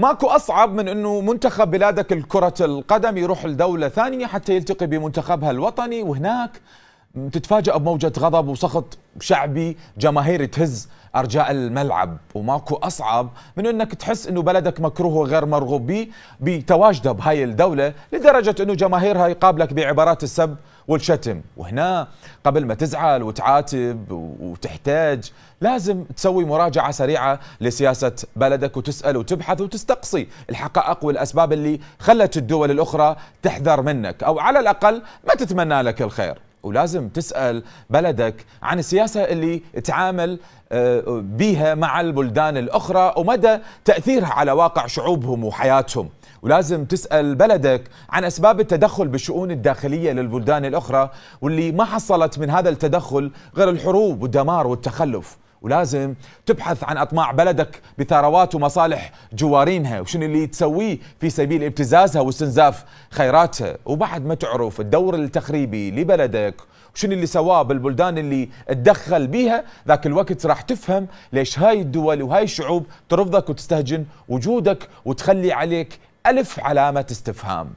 ماكو أصعب من أنه منتخب بلادك الكرة القدم يروح لدولة ثانية حتى يلتقي بمنتخبها الوطني وهناك تتفاجأ بموجة غضب وسخط شعبي جماهير تهز ارجاء الملعب وماكو اصعب من انك تحس انه بلدك مكروه وغير مرغوب به بتواجده بهاي الدوله لدرجه انه جماهيرها يقابلك بعبارات السب والشتم وهنا قبل ما تزعل وتعاتب وتحتاج لازم تسوي مراجعة سريعة لسياسة بلدك وتسأل وتبحث وتستقصي الحقائق والأسباب اللي خلت الدول الأخرى تحذر منك أو على الأقل ما تتمنى لك الخير ولازم تسأل بلدك عن السياسة اللي تعامل آه، بها مع البلدان الأخرى ومدى تأثيرها على واقع شعوبهم وحياتهم ولازم تسأل بلدك عن أسباب التدخل بالشؤون الداخلية للبلدان الأخرى واللي ما حصلت من هذا التدخل غير الحروب والدمار والتخلف ولازم تبحث عن أطماع بلدك بثروات ومصالح جوارينها وشنو اللي تسويه في سبيل ابتزازها واستنزاف خيراتها وبعد ما تعرف الدور التخريبي لبلدك وشنو اللي سواه بالبلدان اللي تدخل بيها ذاك الوقت راح تفهم ليش هاي الدول وهاي الشعوب ترفضك وتستهجن وجودك وتخلي عليك ألف علامة استفهام